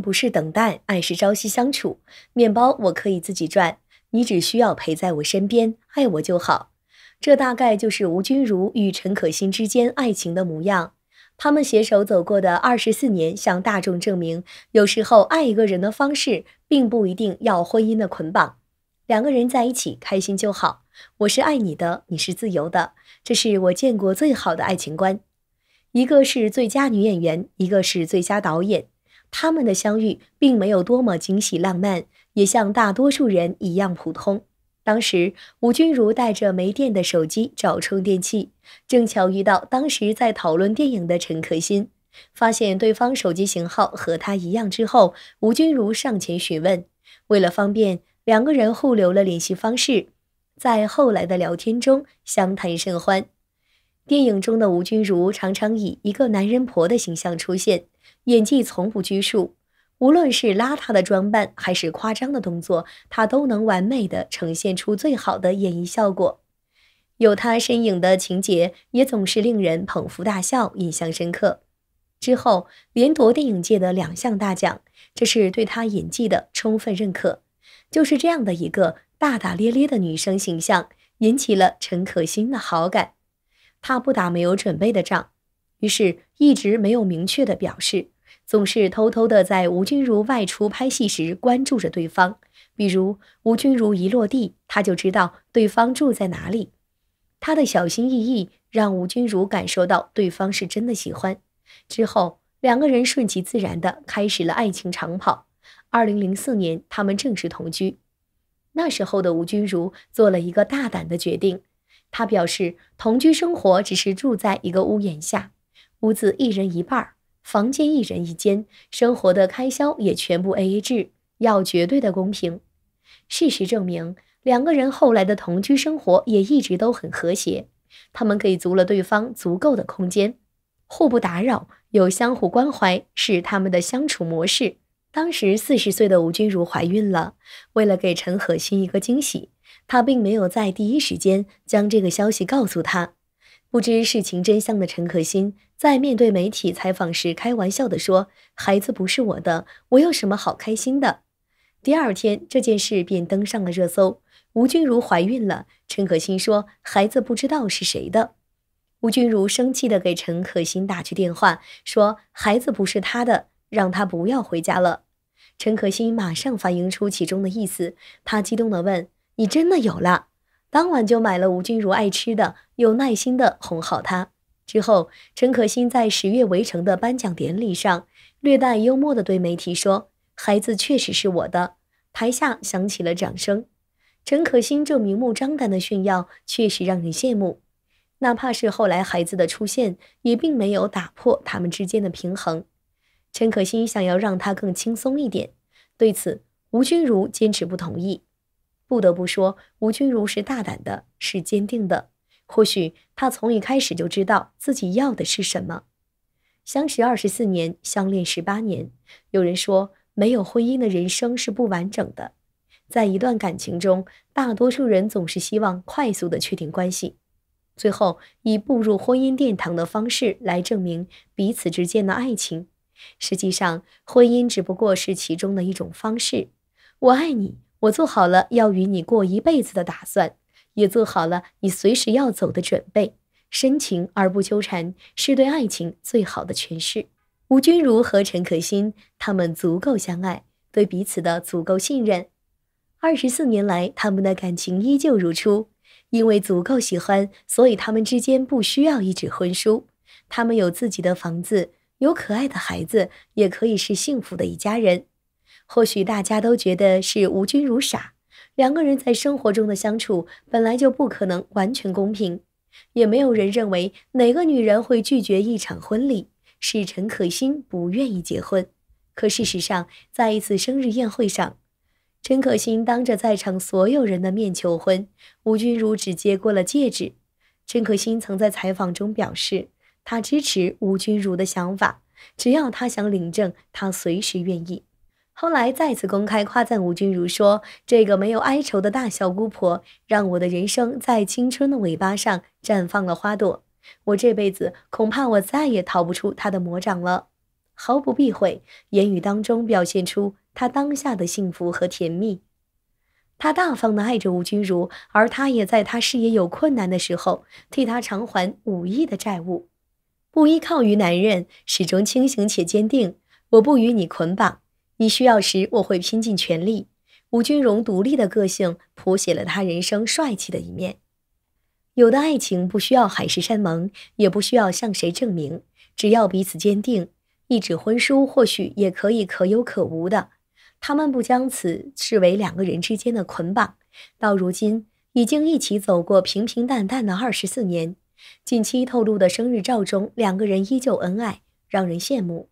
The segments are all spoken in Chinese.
不是等待，爱是朝夕相处。面包我可以自己赚，你只需要陪在我身边，爱我就好。这大概就是吴君如与陈可辛之间爱情的模样。他们携手走过的二十四年，向大众证明，有时候爱一个人的方式，并不一定要婚姻的捆绑。两个人在一起开心就好。我是爱你的，你是自由的，这是我见过最好的爱情观。一个是最佳女演员，一个是最佳导演。他们的相遇并没有多么惊喜浪漫，也像大多数人一样普通。当时，吴君如带着没电的手机找充电器，正巧遇到当时在讨论电影的陈可辛，发现对方手机型号和他一样之后，吴君如上前询问，为了方便，两个人互留了联系方式，在后来的聊天中相谈甚欢。电影中的吴君如常常以一个男人婆的形象出现。演技从不拘束，无论是邋遢的装扮还是夸张的动作，他都能完美的呈现出最好的演绎效果。有他身影的情节，也总是令人捧腹大笑、印象深刻。之后连夺电影界的两项大奖，这是对他演技的充分认可。就是这样的一个大大咧咧的女生形象，引起了陈可辛的好感。他不打没有准备的仗。于是一直没有明确的表示，总是偷偷的在吴君如外出拍戏时关注着对方。比如吴君如一落地，他就知道对方住在哪里。他的小心翼翼让吴君如感受到对方是真的喜欢。之后两个人顺其自然的开始了爱情长跑。二零零四年，他们正式同居。那时候的吴君如做了一个大胆的决定，他表示同居生活只是住在一个屋檐下。屋子一人一半房间一人一间，生活的开销也全部 A A 制，要绝对的公平。事实证明，两个人后来的同居生活也一直都很和谐，他们给足了对方足够的空间，互不打扰，有相互关怀，是他们的相处模式。当时四十岁的吴君如怀孕了，为了给陈可辛一个惊喜，她并没有在第一时间将这个消息告诉他。不知事情真相的陈可辛在面对媒体采访时开玩笑地说：“孩子不是我的，我有什么好开心的？”第二天，这件事便登上了热搜。吴君如怀孕了，陈可辛说：“孩子不知道是谁的。”吴君如生气地给陈可辛打去电话，说：“孩子不是他的，让他不要回家了。”陈可辛马上反映出其中的意思，他激动地问：“你真的有了？”当晚就买了吴君如爱吃的，又耐心地哄好她。之后，陈可辛在《十月围城》的颁奖典礼上，略带幽默地对媒体说：“孩子确实是我的。”台下响起了掌声。陈可辛这明目张胆的炫耀，确实让人羡慕。哪怕是后来孩子的出现，也并没有打破他们之间的平衡。陈可辛想要让他更轻松一点，对此，吴君如坚持不同意。不得不说，吴君如是大胆的，是坚定的。或许他从一开始就知道自己要的是什么。相识二十四年，相恋十八年。有人说，没有婚姻的人生是不完整的。在一段感情中，大多数人总是希望快速的确定关系，最后以步入婚姻殿堂的方式来证明彼此之间的爱情。实际上，婚姻只不过是其中的一种方式。我爱你。我做好了要与你过一辈子的打算，也做好了你随时要走的准备。深情而不纠缠，是对爱情最好的诠释。吴君如和陈可辛，他们足够相爱，对彼此的足够信任。二十四年来，他们的感情依旧如初，因为足够喜欢，所以他们之间不需要一纸婚书。他们有自己的房子，有可爱的孩子，也可以是幸福的一家人。或许大家都觉得是吴君如傻，两个人在生活中的相处本来就不可能完全公平，也没有人认为哪个女人会拒绝一场婚礼。是陈可辛不愿意结婚，可事实上，在一次生日宴会上，陈可辛当着在场所有人的面求婚，吴君如只接过了戒指。陈可辛曾在采访中表示，他支持吴君如的想法，只要他想领证，他随时愿意。后来再次公开夸赞吴君如说：“这个没有哀愁的大小姑婆，让我的人生在青春的尾巴上绽放了花朵。我这辈子恐怕我再也逃不出她的魔掌了。”毫不避讳，言语当中表现出她当下的幸福和甜蜜。他大方的爱着吴君如，而他也在他事业有困难的时候替他偿还五亿的债务。不依靠于男人，始终清醒且坚定。我不与你捆绑。你需要时，我会拼尽全力。吴君如独立的个性，谱写了他人生帅气的一面。有的爱情不需要海誓山盟，也不需要向谁证明，只要彼此坚定，一纸婚书或许也可以可有可无的。他们不将此视为两个人之间的捆绑，到如今已经一起走过平平淡淡的二十四年。近期透露的生日照中，两个人依旧恩爱，让人羡慕。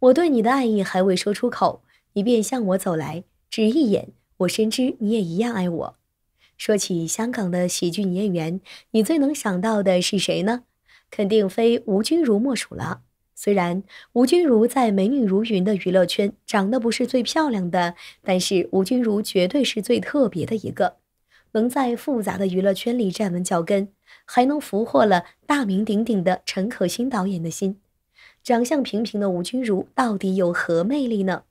我对你的爱意还未说出口，你便向我走来，只一眼，我深知你也一样爱我。说起香港的喜剧女演员，你最能想到的是谁呢？肯定非吴君如莫属了。虽然吴君如在美女如云的娱乐圈长得不是最漂亮的，但是吴君如绝对是最特别的一个，能在复杂的娱乐圈里站稳脚跟，还能俘获了大名鼎鼎的陈可辛导演的心。长相平平的吴君如到底有何魅力呢？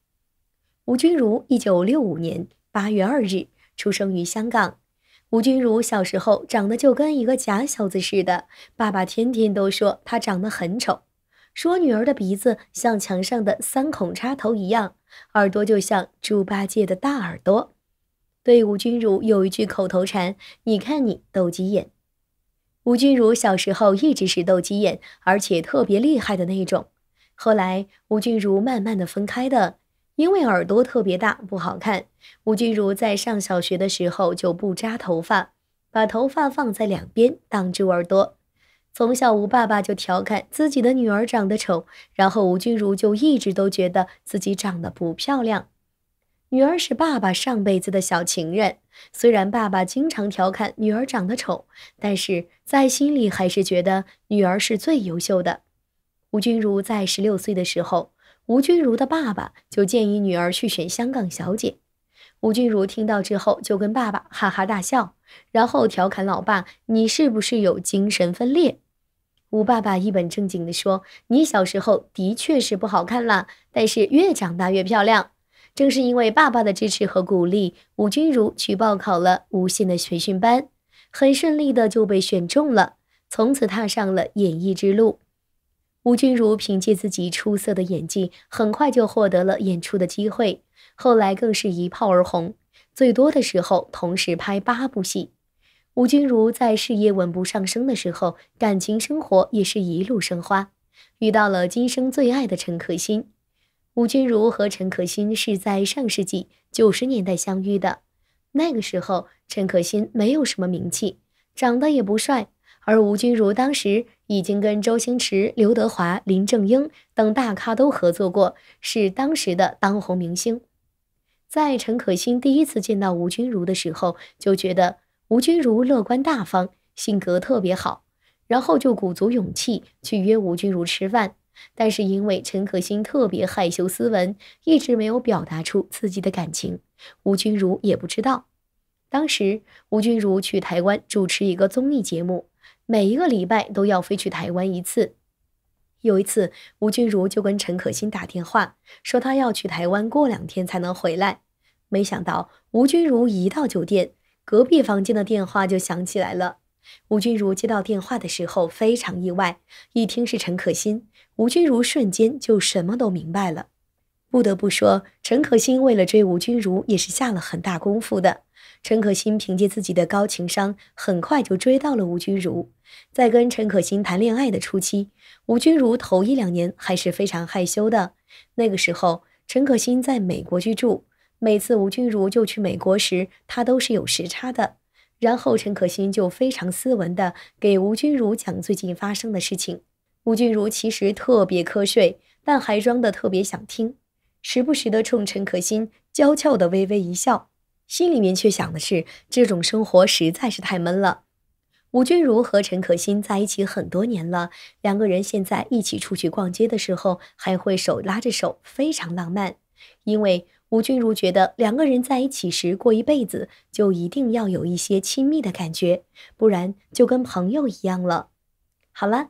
吴君如一九六五年八月二日出生于香港。吴君如小时候长得就跟一个假小子似的，爸爸天天都说她长得很丑，说女儿的鼻子像墙上的三孔插头一样，耳朵就像猪八戒的大耳朵。对吴君如有一句口头禅：“你看你斗鸡眼。”吴君如小时候一直是斗鸡眼，而且特别厉害的那种。后来吴君如慢慢的分开的，因为耳朵特别大，不好看。吴君如在上小学的时候就不扎头发，把头发放在两边挡住耳朵。从小吴爸爸就调侃自己的女儿长得丑，然后吴君如就一直都觉得自己长得不漂亮。女儿是爸爸上辈子的小情人，虽然爸爸经常调侃女儿长得丑，但是在心里还是觉得女儿是最优秀的。吴君如在十六岁的时候，吴君如的爸爸就建议女儿去选香港小姐。吴君如听到之后就跟爸爸哈哈大笑，然后调侃老爸：“你是不是有精神分裂？”吴爸爸一本正经地说：“你小时候的确是不好看啦，但是越长大越漂亮。”正是因为爸爸的支持和鼓励，吴君如去报考了无线的培训班，很顺利的就被选中了，从此踏上了演艺之路。吴君如凭借自己出色的演技，很快就获得了演出的机会，后来更是一炮而红，最多的时候同时拍八部戏。吴君如在事业稳步上升的时候，感情生活也是一路生花，遇到了今生最爱的陈可辛。吴君如和陈可辛是在上世纪九十年代相遇的，那个时候陈可辛没有什么名气，长得也不帅，而吴君如当时已经跟周星驰、刘德华、林正英等大咖都合作过，是当时的当红明星。在陈可辛第一次见到吴君如的时候，就觉得吴君如乐观大方，性格特别好，然后就鼓足勇气去约吴君如吃饭。但是因为陈可辛特别害羞斯文，一直没有表达出自己的感情。吴君如也不知道。当时吴君如去台湾主持一个综艺节目，每一个礼拜都要飞去台湾一次。有一次，吴君如就跟陈可辛打电话，说她要去台湾，过两天才能回来。没想到吴君如一到酒店，隔壁房间的电话就响起来了。吴君如接到电话的时候非常意外，一听是陈可辛。吴君如瞬间就什么都明白了。不得不说，陈可辛为了追吴君如也是下了很大功夫的。陈可辛凭借自己的高情商，很快就追到了吴君如。在跟陈可辛谈恋爱的初期，吴君如头一两年还是非常害羞的。那个时候，陈可辛在美国居住，每次吴君如就去美国时，他都是有时差的。然后，陈可辛就非常斯文的给吴君如讲最近发生的事情。吴君如其实特别瞌睡，但还装得特别想听，时不时的冲陈可辛娇俏的微微一笑，心里面却想的是这种生活实在是太闷了。吴君如和陈可辛在一起很多年了，两个人现在一起出去逛街的时候还会手拉着手，非常浪漫。因为吴君如觉得两个人在一起时过一辈子，就一定要有一些亲密的感觉，不然就跟朋友一样了。好了。